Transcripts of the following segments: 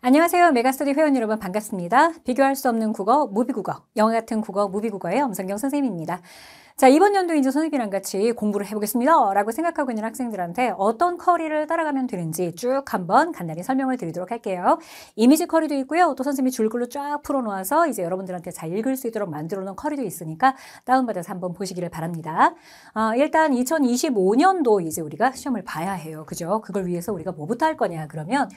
안녕하세요. 메가스터디 회원 여러분 반갑습니다. 비교할 수 없는 국어, 무비국어, 영화 같은 국어, 무비국어의 엄성경 선생님입니다. 자, 이번 연도 이제 선생님이랑 같이 공부를 해보겠습니다. 라고 생각하고 있는 학생들한테 어떤 커리를 따라가면 되는지 쭉 한번 간단히 설명을 드리도록 할게요. 이미지 커리도 있고요. 또 선생님이 줄글로 쫙 풀어놓아서 이제 여러분들한테 잘 읽을 수 있도록 만들어 놓은 커리도 있으니까 다운받아서 한번 보시기를 바랍니다. 아, 일단 2025년도 이제 우리가 시험을 봐야 해요. 그죠? 그걸 위해서 우리가 뭐부터 할 거냐 그러면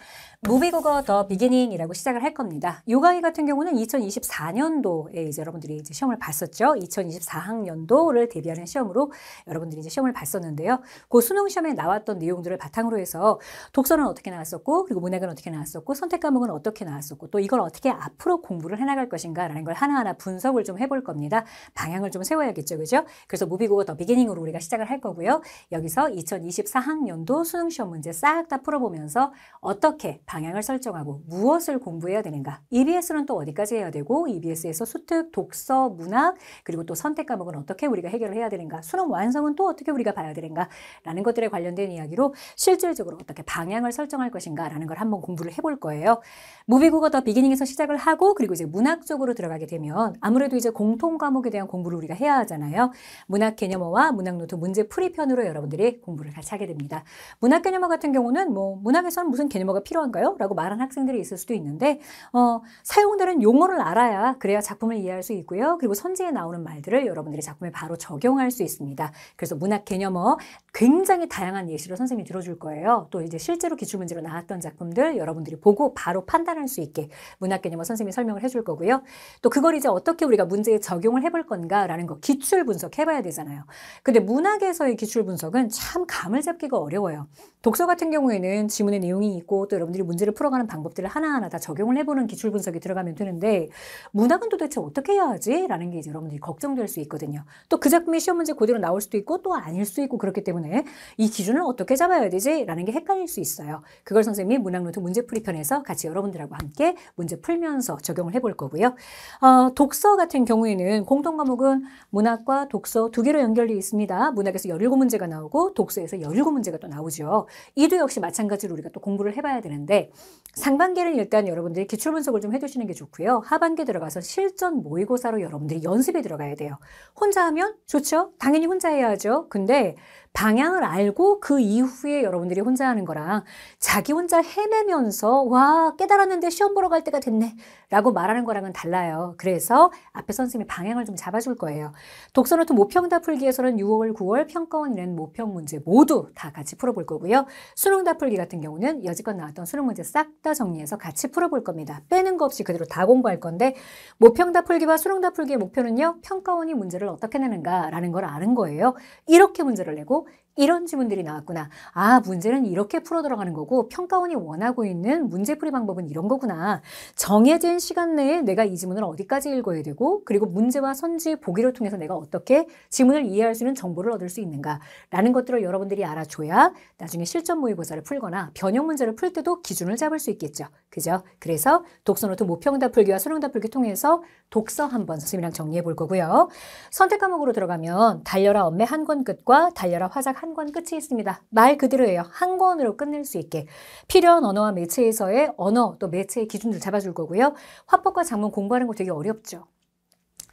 무비국어 더 비기닝이라고 시작을 할 겁니다. 요 강의 같은 경우는 2024년도에 이제 여러분들이 이제 시험을 봤었죠. 2024학년도 수능고를 대비하는 시험으로 여러분들이 이제 시험을 봤었는데요. 그 수능 시험에 나왔던 내용들을 바탕으로 해서 독서는 어떻게 나왔었고 그리고 문학은 어떻게 나왔었고 선택 과목은 어떻게 나왔었고 또 이걸 어떻게 앞으로 공부를 해나갈 것인가라는 걸 하나하나 분석을 좀 해볼 겁니다. 방향을 좀 세워야겠죠, 그죠? 그래서 무비고어 더 비기닝으로 우리가 시작을 할 거고요. 여기서 2024학년도 수능 시험 문제 싹 다 풀어보면서 어떻게 방향을 설정하고 무엇을 공부해야 되는가. EBS는 또 어디까지 해야 되고 EBS에서 수특, 독서, 문학 그리고 또 선택 과목은 어떻게 우리 우리가 해결을 해야 되는가, 수능 완성은 또 어떻게 우리가 봐야 되는가, 라는 것들에 관련된 이야기로 실질적으로 어떻게 방향을 설정할 것인가, 라는 걸 한번 공부를 해볼 거예요. 무비국어 더 비기닝에서 시작을 하고, 그리고 이제 문학 쪽으로 들어가게 되면 아무래도 이제 공통 과목에 대한 공부를 우리가 해야 하잖아요. 문학 개념어와 문학 노트 문제 풀이편으로 여러분들이 공부를 같이 하게 됩니다. 문학 개념어 같은 경우는 뭐, 문학에서는 무슨 개념어가 필요한가요? 라고 말한 학생들이 있을 수도 있는데, 어, 사용되는 용어를 알아야, 그래야 작품을 이해할 수 있고요. 그리고 선지에 나오는 말들을 여러분들이 작품에 바로 바로 적용할 수 있습니다. 그래서 문학 개념어 굉장히 다양한 예시로 선생님이 들어줄 거예요. 또 이제 실제로 기출문제로 나왔던 작품들 여러분들이 보고 바로 판단할 수 있게 문학 개념어 선생님이 설명을 해줄 거고요. 또 그걸 이제 어떻게 우리가 문제에 적용을 해볼 건가라는 거 기출 분석해봐야 되잖아요. 근데 문학에서의 기출 분석은 참 감을 잡기가 어려워요. 독서 같은 경우에는 지문의 내용이 있고 또 여러분들이 문제를 풀어가는 방법들을 하나하나 다 적용을 해보는 기출 분석이 들어가면 되는데 문학은 도대체 어떻게 해야 하지? 라는 게 이제 여러분들이 걱정될 수 있거든요. 또그 작품이 시험 문제 고대로 나올 수도 있고 또 아닐 수도 있고 그렇기 때문에 이 기준을 어떻게 잡아야 되지라는 게 헷갈릴 수 있어요. 그걸 선생님이 문학노트 문제풀이 편에서 같이 여러분들하고 함께 문제 풀면서 적용을 해 볼 거고요. 어, 독서 같은 경우에는 공통 과목은 문학과 독서 두 개로 연결되어 있습니다. 문학에서 17문제가 나오고 독서에서 17문제가 또 나오죠. 이도 역시 마찬가지로 우리가 또 공부를 해봐야 되는데 상반기는 일단 여러분들이 기출 분석을 좀 해두시는 게 좋고요. 하반기 들어가서 실전 모의고사로 여러분들이 연습에 들어가야 돼요. 혼자 하면 하면 좋죠. 당연히 혼자 해야죠. 근데 방향을 알고 그 이후에 여러분들이 혼자 하는 거랑 자기 혼자 헤매면서 와 깨달았는데 시험 보러 갈 때가 됐네 라고 말하는 거랑은 달라요. 그래서 앞에 선생님이 방향을 좀 잡아줄 거예요. 독서노트 모평다 풀기에서는 6월, 9월 평가원이낸 모평 문제 모두 다 같이 풀어볼 거고요. 수능 다 풀기 같은 경우는 여지껏 나왔던 수능 문제 싹 다 정리해서 같이 풀어볼 겁니다. 빼는 거 없이 그대로 다 공부할 건데 모평다 풀기와 수능 다 풀기의 목표는요. 평가원이 문제를 어떻게 내는 하는가라는 걸 아는 거예요. 이렇게 문제를 내고 이런 지문들이 나왔구나. 아, 문제는 이렇게 풀어 들어가는 거고 평가원이 원하고 있는 문제풀이 방법은 이런 거구나. 정해진 시간 내에 내가 이 지문을 어디까지 읽어야 되고 그리고 문제와 선지 보기를 통해서 내가 어떻게 지문을 이해할 수 있는 정보를 얻을 수 있는가라는 것들을 여러분들이 알아줘야 나중에 실전 모의고사를 풀거나 변형 문제를 풀 때도 기준을 잡을 수 있겠죠. 그죠? 그래서 독서노트 모평다 풀기와 수능다 풀기 통해서 독서 한번 선생님이랑 정리해 볼 거고요. 선택 과목으로 들어가면 달려라 엄매 한 권 끝과 달려라 화작 한 한권 끝이 있습니다. 말 그대로예요. 한 권으로 끝낼 수 있게. 필요한 언어와 매체에서의 언어 또 매체의 기준을 잡아줄 거고요. 화법과 작문 공부하는 거 되게 어렵죠.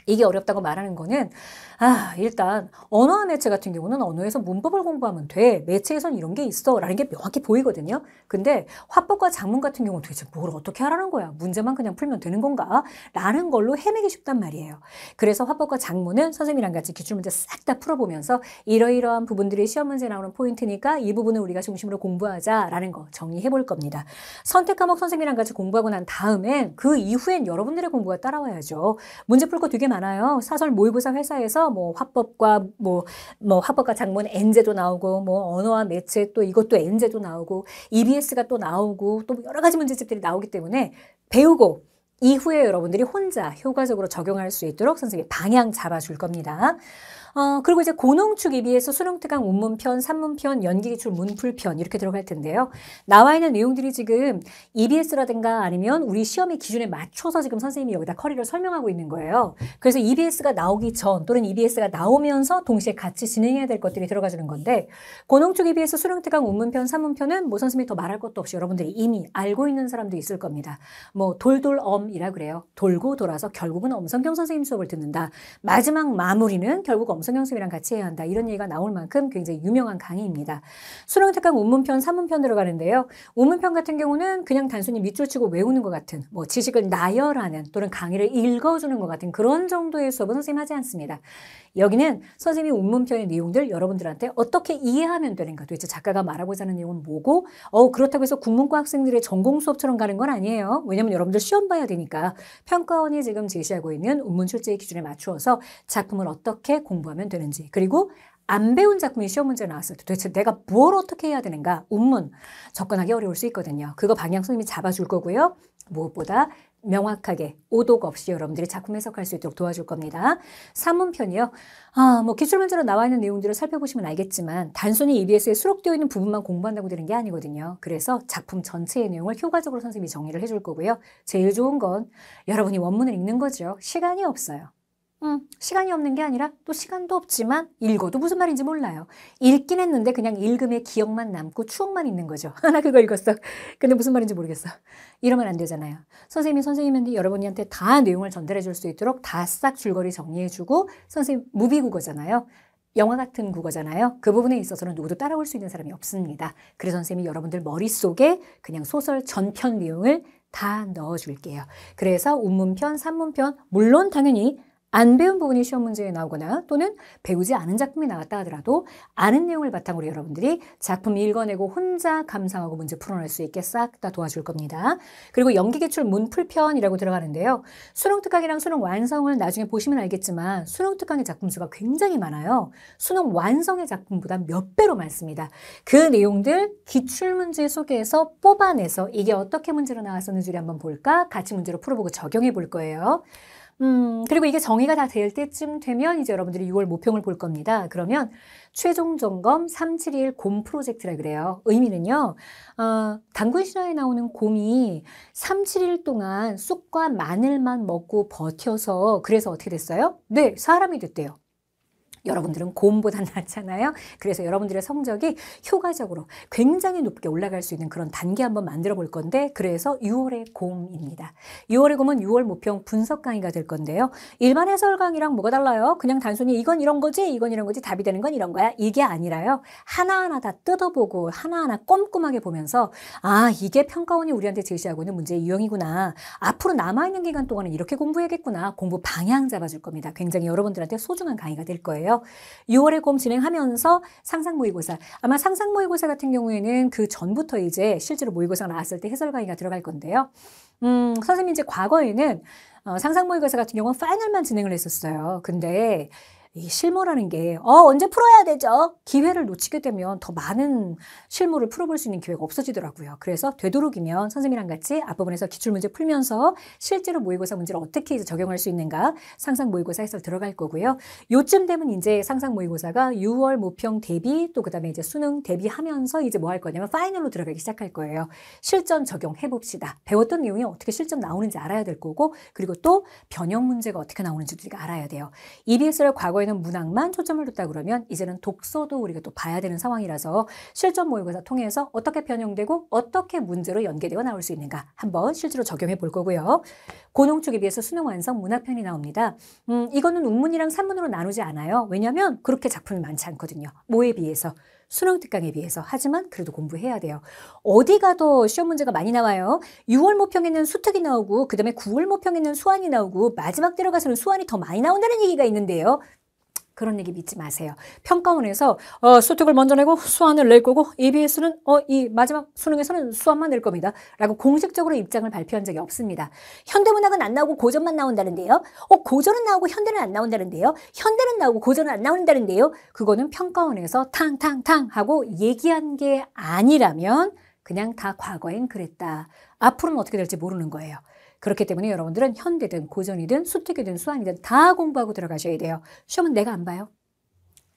이게 어렵다고 말하는 거는 아 일단 언어와 매체 같은 경우는 언어에서 문법을 공부하면 돼 매체에선 이런 게 있어 라는 게 명확히 보이거든요 근데 화법과 작문 같은 경우는 도대체 뭘 어떻게 하라는 거야 문제만 그냥 풀면 되는 건가 라는 걸로 헤매기 쉽단 말이에요 그래서 화법과 작문은 선생님이랑 같이 기출문제 싹 다 풀어보면서 이러이러한 부분들이 시험 문제 에 나오는 포인트니까 이 부분을 우리가 중심으로 공부하자 라는 거 정리해 볼 겁니다 선택 과목 선생님이랑 같이 공부하고 난 다음엔 그 이후엔 여러분들의 공부가 따라와야죠 문제 풀 거 되게 많 많아요. 사설 모의고사 회사에서 뭐 화법과 뭐, 뭐 화법과 작문 엔제도 나오고 뭐 언어와 매체 또 이것도 엔제도 나오고 EBS가 또 나오고 또 뭐 여러 가지 문제집들이 나오기 때문에 배우고 이후에 여러분들이 혼자 효과적으로 적용할 수 있도록 선생님이 방향 잡아줄 겁니다. 어, 그리고 이제 고농축 입비에서 수능특강 운문편, 산문편, 연기기출 문풀편 이렇게 들어갈 텐데요. 나와 있는 내용들이 지금 EBS라든가 아니면 우리 시험의 기준에 맞춰서 지금 선생님이 여기다 커리를 설명하고 있는 거예요. 그래서 EBS가 나오기 전 또는 EBS가 나오면서 동시에 같이 진행해야 될 것들이 들어가주는 건데 고농축 EBS 수능특강 운문편, 산문편은 뭐 선생님이 더 말할 것도 없이 여러분들이 이미 알고 있는 사람도 있을 겁니다. 뭐 돌돌엄이라 그래요. 돌고 돌아서 결국은 엄성경 선생님 수업을 듣는다. 마지막 마무리는 결국 엄 엄선영쌤이랑 같이 해야 한다. 이런 얘기가 나올 만큼 굉장히 유명한 강의입니다. 수능 특강 운문편, 산문편으로 가는데요. 운문편 같은 경우는 그냥 단순히 밑줄 치고 외우는 것 같은 뭐 지식을 나열하는 또는 강의를 읽어주는 것 같은 그런 정도의 수업은 선생님 하지 않습니다. 여기는 선생님이 운문편의 내용들 여러분들한테 어떻게 이해하면 되는가 도대체 작가가 말하고자 하는 내용은 뭐고 어 그렇다고 해서 국문과 학생들의 전공 수업처럼 가는 건 아니에요. 왜냐면 여러분들 시험 봐야 되니까 평가원이 지금 제시하고 있는 운문 출제의 기준에 맞추어서 작품을 어떻게 공부 공부하면 되는지 그리고 안 배운 작품이 시험 문제 나왔을 때 도대체 내가 뭘 어떻게 해야 되는가 운문 접근하기 어려울 수 있거든요. 그거 방향 선생님이 잡아줄 거고요. 무엇보다 명확하게 오독 없이 여러분들이 작품 해석할 수 있도록 도와줄 겁니다. 3문편이요 아, 뭐 기출 문제로 나와 있는 내용들을 살펴보시면 알겠지만 단순히 EBS에 수록되어 있는 부분만 공부한다고 되는 게 아니거든요. 그래서 작품 전체의 내용을 효과적으로 선생님이 정리를 해줄 거고요. 제일 좋은 건 여러분이 원문을 읽는 거죠. 시간이 없어요. 음, 시간이 없는 게 아니라 또 시간도 없지만 읽어도 무슨 말인지 몰라요. 읽긴 했는데 그냥 읽음의 기억만 남고 추억만 있는 거죠. 하나 그거 읽었어. 근데 무슨 말인지 모르겠어. 이러면 안 되잖아요. 선생님이 선생님인데 여러분한테 다 내용을 전달해 줄 수 있도록 다 싹 줄거리 정리해 주고 선생님 무비 국어잖아요. 영화 같은 국어잖아요. 그 부분에 있어서는 누구도 따라올 수 있는 사람이 없습니다. 그래서 선생님이 여러분들 머릿속에 그냥 소설 전편 내용을 다 넣어줄게요. 그래서 운문편, 산문편, 물론 당연히 안 배운 부분이 시험 문제에 나오거나 또는 배우지 않은 작품이 나왔다 하더라도 아는 내용을 바탕으로 여러분들이 작품 읽어내고 혼자 감상하고 문제 풀어낼 수 있게 싹 다 도와줄 겁니다. 그리고 연기개출 문풀편이라고 들어가는데요. 수능 특강이랑 수능 완성을 나중에 보시면 알겠지만 수능 특강의 작품 수가 굉장히 많아요. 수능 완성의 작품보다 몇 배로 많습니다. 그 내용들 기출 문제 소개에서 뽑아내서 이게 어떻게 문제로 나왔었는지를 한번 볼까? 같이 문제로 풀어보고 적용해 볼 거예요. 음, 그리고 이게 정의가 다 될 때쯤 되면 이제 여러분들이 6월 모평을 볼 겁니다. 그러면 최종 점검 371 곰 프로젝트라 그래요. 의미는요, 어, 단군 신화에 나오는 곰이 371 동안 쑥과 마늘만 먹고 버텨서 그래서 어떻게 됐어요? 네, 사람이 됐대요. 여러분들은 곰보다 낫잖아요. 그래서 여러분들의 성적이 효과적으로 굉장히 높게 올라갈 수 있는 그런 단계 한번 만들어 볼 건데 그래서 6월의 곰입니다. 6월의 곰은 6월 모평 분석 강의가 될 건데요. 일반 해설 강의랑 뭐가 달라요? 그냥 단순히 이건 이런 거지 이건 이런 거지 답이 되는 건 이런 거야 이게 아니라요. 하나하나 다 뜯어보고 하나하나 꼼꼼하게 보면서 아 이게 평가원이 우리한테 제시하고 있는 문제의 유형이구나. 앞으로 남아있는 기간 동안은 이렇게 공부해야겠구나. 공부 방향 잡아줄 겁니다. 굉장히 여러분들한테 소중한 강의가 될 거예요. 거예요. 6월에꼼 진행하면서 상상모의고사 아마 상상모의고사 같은 경우에는 그 전부터 이제 실제로 모의고사가 나왔을 때 해설 강의가 들어갈 건데요. 음, 선생님 이제 과거에는 어, 상상모의고사 같은 경우는 파이널만 진행을 했었어요. 근데 이 실무라는 게, 어, 언제 풀어야 되죠? 기회를 놓치게 되면 더 많은 실무를 풀어볼 수 있는 기회가 없어지더라고요. 그래서 되도록이면 선생님이랑 같이 앞부분에서 기출문제 풀면서 실제로 모의고사 문제를 어떻게 이제 적용할 수 있는가 상상 모의고사 해서 들어갈 거고요. 요쯤 되면 이제 상상 모의고사가 6월 모평 대비 또그 다음에 이제 수능 대비하면서 이제 뭐 할 거냐면 파이널로 들어가기 시작할 거예요. 실전 적용해봅시다. 배웠던 내용이 어떻게 실전 나오는지 알아야 될 거고 그리고 또 변형 문제가 어떻게 나오는지 우리가 알아야 돼요. EBS를 과거에 원래는 문학만 초점을 뒀다 그러면 이제는 독서도 우리가 또 봐야 되는 상황이라서 실전 모의고사 통해서 어떻게 변형되고 어떻게 문제로 연계되어 나올 수 있는가 한번 실제로 적용해 볼 거고요. 고농축에 비해서 수능 완성 문학편이 나옵니다. 음, 이거는 운문이랑 산문으로 나누지 않아요. 왜냐하면 그렇게 작품이 많지 않거든요. 뭐에 비해서. 수능 특강에 비해서 하지만 그래도 공부해야 돼요. 어디가 더 시험 문제가 많이 나와요? 6월 모평에는 수특이 나오고 그 다음에 9월 모평에는 수환이 나오고 마지막 들어가서는 수환이 더 많이 나온다는 얘기가 있는데요. 그런 얘기 믿지 마세요. 평가원에서 어, 수특을 먼저 내고 수안을 낼 거고 ABS는 어, 이 마지막 수능에서는 수안만 낼 겁니다. 라고 공식적으로 입장을 발표한 적이 없습니다. 현대문학은 안 나오고 고전만 나온다는데요. 어, 고전은 나오고 현대는 안 나온다는데요. 현대는 나오고 고전은 안 나온다는데요. 그거는 평가원에서 탕탕탕 하고 얘기한 게 아니라면 그냥 다 과거엔 그랬다. 앞으로는 어떻게 될지 모르는 거예요. 그렇기 때문에 여러분들은 현대든 고전이든 수특이든 수학이든 다 공부하고 들어가셔야 돼요. 시험은 내가 안 봐요.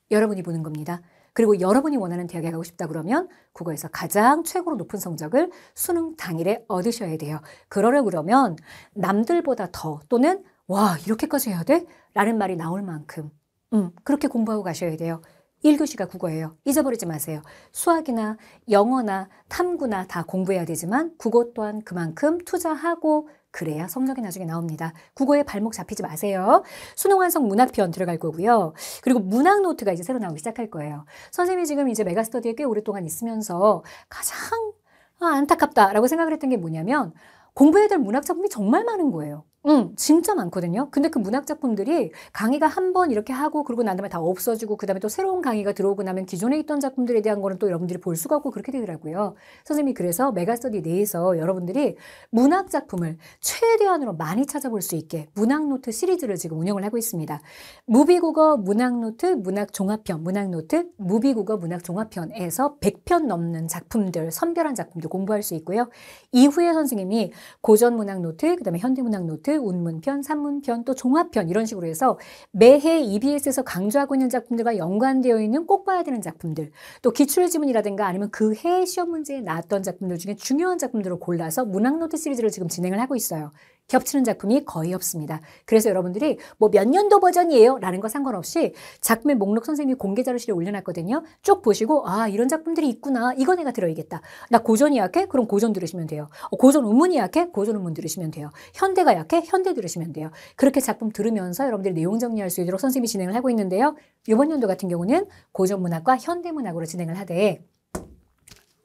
여러분이 보는 겁니다. 그리고 여러분이 원하는 대학에 가고 싶다 그러면 국어에서 가장 최고로 높은 성적을 수능 당일에 얻으셔야 돼요. 그러려 고 그러면 남들보다 더 또는 와 이렇게까지 해야 돼? 라는 말이 나올 만큼 음 그렇게 공부하고 가셔야 돼요. 1교시가 국어예요. 잊어버리지 마세요. 수학이나 영어나 탐구나 다 공부해야 되지만 국어 또한 그만큼 투자하고 그래야 성적이 나중에 나옵니다. 국어에 발목 잡히지 마세요. 수능 완성 문학편 들어갈 거고요. 그리고 문학 노트가 이제 새로 나오기 시작할 거예요. 선생님이 지금 이제 메가스터디에 꽤 오랫동안 있으면서 가장 아, 안타깝다라고 생각을 했던 게 뭐냐면 공부해야 될 문학 작품이 정말 많은 거예요. 음, 진짜 많거든요. 근데 그 문학 작품들이 강의가 한 번 이렇게 하고 그러고 난 다음에 다 없어지고 그다음에 또 새로운 강의가 들어오고 나면 기존에 있던 작품들에 대한 거는 또 여러분들이 볼 수가 없고 그렇게 되더라고요. 선생님이 그래서 메가스터디 내에서 여러분들이 문학 작품을 최대한으로 많이 찾아볼 수 있게 문학 노트 시리즈를 지금 운영을 하고 있습니다. 무비국어 문학 노트 문학 종합편 문학 노트 무비국어 문학 종합편에서 100편 넘는 작품들 선별한 작품들 공부할 수 있고요. 이후에 선생님이 고전 문학 노트 그다음에 현대 문학 노트 아트 그 운문편, 산문편, 또 종합편 이런 식으로 해서 매해 EBS에서 강조하고 있는 작품들과 연관되어 있는 꼭 봐야 되는 작품들, 또 기출지문이라든가 아니면 그 해 시험 문제에 나왔던 작품들 중에 중요한 작품들을 골라서 문학노트 시리즈를 지금 진행을 하고 있어요. 겹치는 작품이 거의 없습니다. 그래서 여러분들이 뭐 몇 년도 버전이에요 라는 거 상관없이 작품의 목록 선생님이 공개 자료실에 올려놨거든요. 쭉 보시고 아 이런 작품들이 있구나. 이거 내가 들어야겠다. 나 고전이 약해? 그럼 고전 들으시면 돼요. 어, 고전 우문이 약해? 고전 우문 들으시면 돼요. 현대가 약해? 현대 들으시면 돼요. 그렇게 작품 들으면서 여러분들이 내용 정리할 수 있도록 선생님이 진행을 하고 있는데요. 이번 연도 같은 경우는 고전문학과 현대문학으로 진행을 하되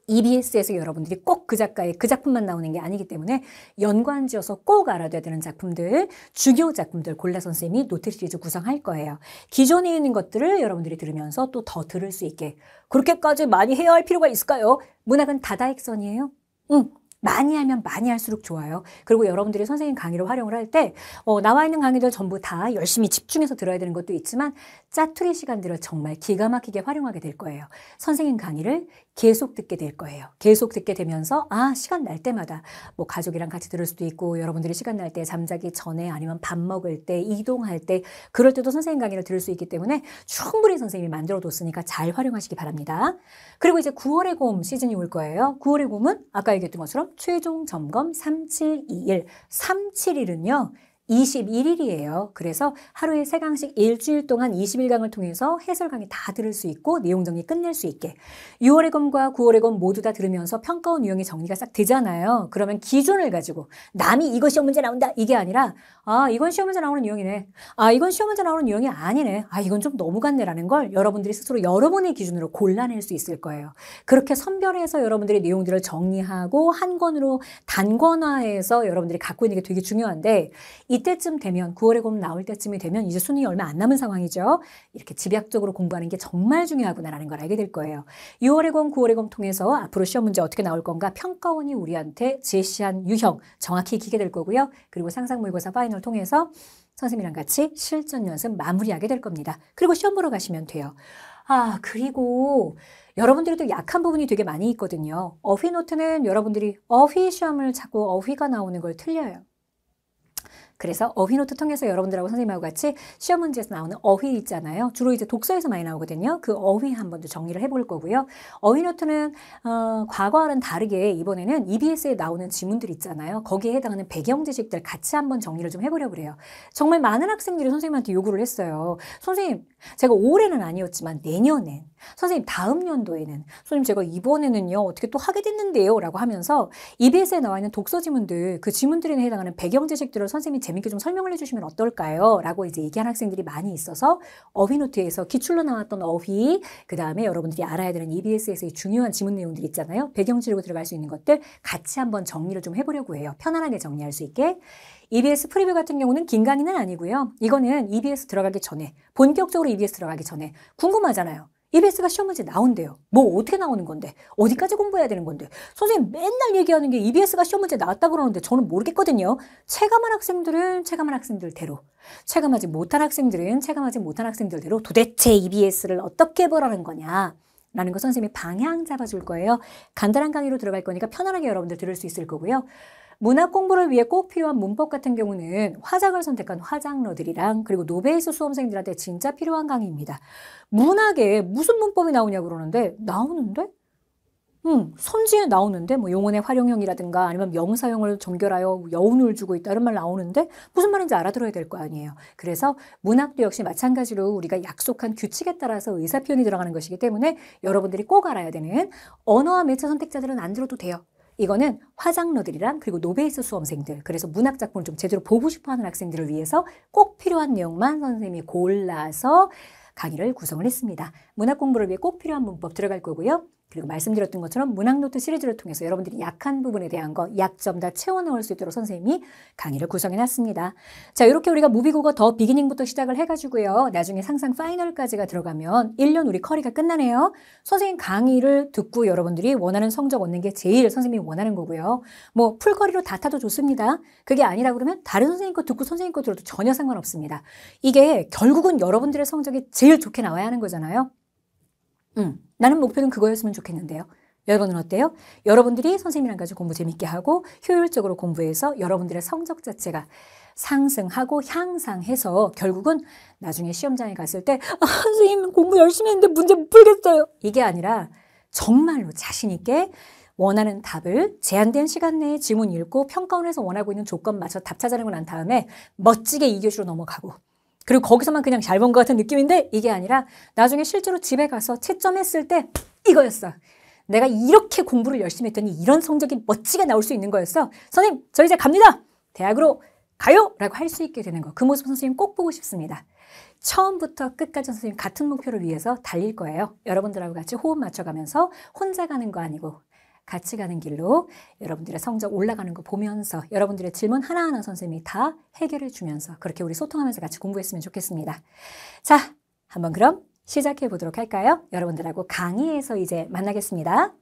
EBS에서 여러분들이 꼭 그 작가의 그 작품만 나오는 게 아니기 때문에 연관지어서 꼭 알아둬야 되는 작품들, 주요 작품들 골라 선생님이 노트 시리즈 구성할 거예요. 기존에 있는 것들을 여러분들이 들으면서 또 더 들을 수 있게. 그렇게까지 많이 해야 할 필요가 있을까요? 문학은 다다익선이에요. 응, 많이 하면 많이 할수록 좋아요. 그리고 여러분들이 선생님 강의를 활용을 할 때 어, 나와 있는 강의들 전부 다 열심히 집중해서 들어야 되는 것도 있지만 짜투리 시간들을 정말 기가 막히게 활용하게 될 거예요. 선생님 강의를 계속 듣게 될 거예요. 계속 듣게 되면서 아 시간 날 때마다 뭐 가족이랑 같이 들을 수도 있고 여러분들이 시간 날 때 잠자기 전에 아니면 밥 먹을 때 이동할 때 그럴 때도 선생님 강의를 들을 수 있기 때문에 충분히 선생님이 만들어 뒀으니까 잘 활용하시기 바랍니다. 그리고 이제 9월의 곰 시즌이 올 거예요. 9월의 곰은 아까 얘기했던 것처럼 최종 점검 3721 371은요 21일이에요. 그래서 하루에 3강씩 일주일 동안 20일강을 통해서 해설 강의 다 들을 수 있고 내용 정리 끝낼 수 있게 6월의 검과 9월의 검 모두 다 들으면서 평가원 유형의 정리가 싹 되잖아요. 그러면 기준을 가지고 남이 이거 시험 문제 나온다 이게 아니라 아 이건 시험 문제 나오는 유형이네. 아 이건 시험 문제 나오는 유형이 아니네. 아 이건 좀 너무 같네라는걸 여러분들이 스스로 여러분의 기준으로 골라낼 수 있을 거예요. 그렇게 선별해서 여러분들의 내용들을 정리하고 한 권으로 단권화해서 여러분들이 갖고 있는 게 되게 중요한데 이 이때쯤 되면 9월에곰 나올 때쯤이 되면 이제 수능이 얼마 안 남은 상황이죠. 이렇게 집약적으로 공부하는 게 정말 중요하구나라는 걸 알게 될 거예요. 6월에 곰, 9월에곰 통해서 앞으로 시험 문제 어떻게 나올 건가 평가원이 우리한테 제시한 유형 정확히 익히게 될 거고요. 그리고 상상 모의고사 파이널 통해서 선생님이랑 같이 실전 연습 마무리하게 될 겁니다. 그리고 시험 보러 가시면 돼요. 아, 그리고 여러분들도 약한 부분이 되게 많이 있거든요. 어휘 노트는 여러분들이 어휘 시험을 자꾸 어휘가 나오는 걸 틀려요. 그래서 어휘노트 통해서 여러분들하고 선생님하고 같이 시험 문제에서 나오는 어휘 있잖아요. 주로 이제 독서에서 많이 나오거든요. 그 어휘 한번 더 정리를 해볼 거고요. 어휘노트는 어, 과거와는 다르게 이번에는 EBS에 나오는 지문들 있잖아요. 거기에 해당하는 배경 지식들 같이 한번 정리를 좀 해보려고 그래요. 정말 많은 학생들이 선생님한테 요구를 했어요. 선생님 제가 올해는 아니었지만 내년엔 선생님 다음 연도에는 선생님 제가 이번에는요 어떻게 또 하게 됐는데요 라고 하면서 EBS에 나와 있는 독서 지문들 그 지문들에 해당하는 배경 지식들을 선생님이 재밌게 좀 설명을 해주시면 어떨까요? 라고 이제 얘기한 학생들이 많이 있어서 어휘노트에서 기출로 나왔던 어휘, 그 다음에 여러분들이 알아야 되는 EBS에서의 중요한 지문 내용들 있잖아요. 배경지르고 들어갈 수 있는 것들 같이 한번 정리를 좀 해보려고 해요. 편안하게 정리할 수 있게. EBS 프리뷰 같은 경우는 긴 강의는 아니고요. 이거는 EBS 들어가기 전에, 본격적으로 EBS 들어가기 전에 궁금하잖아요. EBS가 시험 문제 나온대요. 뭐 어떻게 나오는 건데? 어디까지 공부해야 되는 건데? 선생님 맨날 얘기하는 게 EBS가 시험 문제 나왔다 그러는데 저는 모르겠거든요. 체감한 학생들은 체감한 학생들대로, 체감하지 못한 학생들은 체감하지 못한 학생들대로 도대체 EBS를 어떻게 보라는 거냐? 라는 거 선생님이 방향 잡아줄 거예요. 간단한 강의로 들어갈 거니까 편안하게 여러분들 들을 수 있을 거고요. 문학 공부를 위해 꼭 필요한 문법 같은 경우는 화작을 선택한 화작러들이랑 그리고 노베이스 수험생들한테 진짜 필요한 강의입니다. 문학에 무슨 문법이 나오냐고 그러는데 나오는데? 음, 선지에 나오는데 뭐 용언의 활용형이라든가 아니면 명사형을 정결하여 여운을 주고 있다 이런 말 나오는데 무슨 말인지 알아들어야 될 거 아니에요. 그래서 문학도 역시 마찬가지로 우리가 약속한 규칙에 따라서 의사 표현이 들어가는 것이기 때문에 여러분들이 꼭 알아야 되는 언어와 매체 선택자들은 안 들어도 돼요. 이거는 화장러들이랑 그리고 노베이스 수험생들 그래서 문학작품을 좀 제대로 보고 싶어하는 학생들을 위해서 꼭 필요한 내용만 선생님이 골라서 강의를 구성을 했습니다. 문학 공부를 위해 꼭 필요한 문법 들어갈 거고요. 그리고 말씀드렸던 것처럼 문학노트 시리즈를 통해서 여러분들이 약한 부분에 대한 거, 약점 다 채워넣을 수 있도록 선생님이 강의를 구성해놨습니다. 자, 이렇게 우리가 무비국어 더 비기닝부터 시작을 해가지고요. 나중에 상상 파이널까지가 들어가면 1년 우리 커리가 끝나네요. 선생님 강의를 듣고 여러분들이 원하는 성적 얻는 게 제일 선생님이 원하는 거고요. 뭐 풀거리로 다 타도 좋습니다. 그게 아니라 그러면 다른 선생님 거 듣고 선생님 거 들어도 전혀 상관없습니다. 이게 결국은 여러분들의 성적이 제일 좋게 나와야 하는 거잖아요. 음, 나는 목표는 그거였으면 좋겠는데요. 여러분은 어때요? 여러분들이 선생님이랑 같이 공부 재밌게 하고 효율적으로 공부해서 여러분들의 성적 자체가 상승하고 향상해서 결국은 나중에 시험장에 갔을 때 아, 선생님 공부 열심히 했는데 문제 못 풀겠어요. 이게 아니라 정말로 자신 있게 원하는 답을 제한된 시간 내에 지문 읽고 평가원에서 원하고 있는 조건마저 답 찾아내고 난 다음에 멋지게 이교시로 넘어가고 그리고 거기서만 그냥 잘 본 것 같은 느낌인데 이게 아니라 나중에 실제로 집에 가서 채점했을 때 이거였어. 내가 이렇게 공부를 열심히 했더니 이런 성적이 멋지게 나올 수 있는 거였어. 선생님, 저 이제 갑니다. 대학으로 가요! 라고 할 수 있게 되는 거. 그 모습 선생님 꼭 보고 싶습니다. 처음부터 끝까지 선생님 같은 목표를 위해서 달릴 거예요. 여러분들하고 같이 호흡 맞춰가면서 혼자 가는 거 아니고 같이 가는 길로 여러분들의 성적 올라가는 거 보면서 여러분들의 질문 하나하나 선생님이 다 해결해 주면서 그렇게 우리 소통하면서 같이 공부했으면 좋겠습니다. 자, 한번 그럼 시작해 보도록 할까요? 여러분들하고 강의에서 이제 만나겠습니다.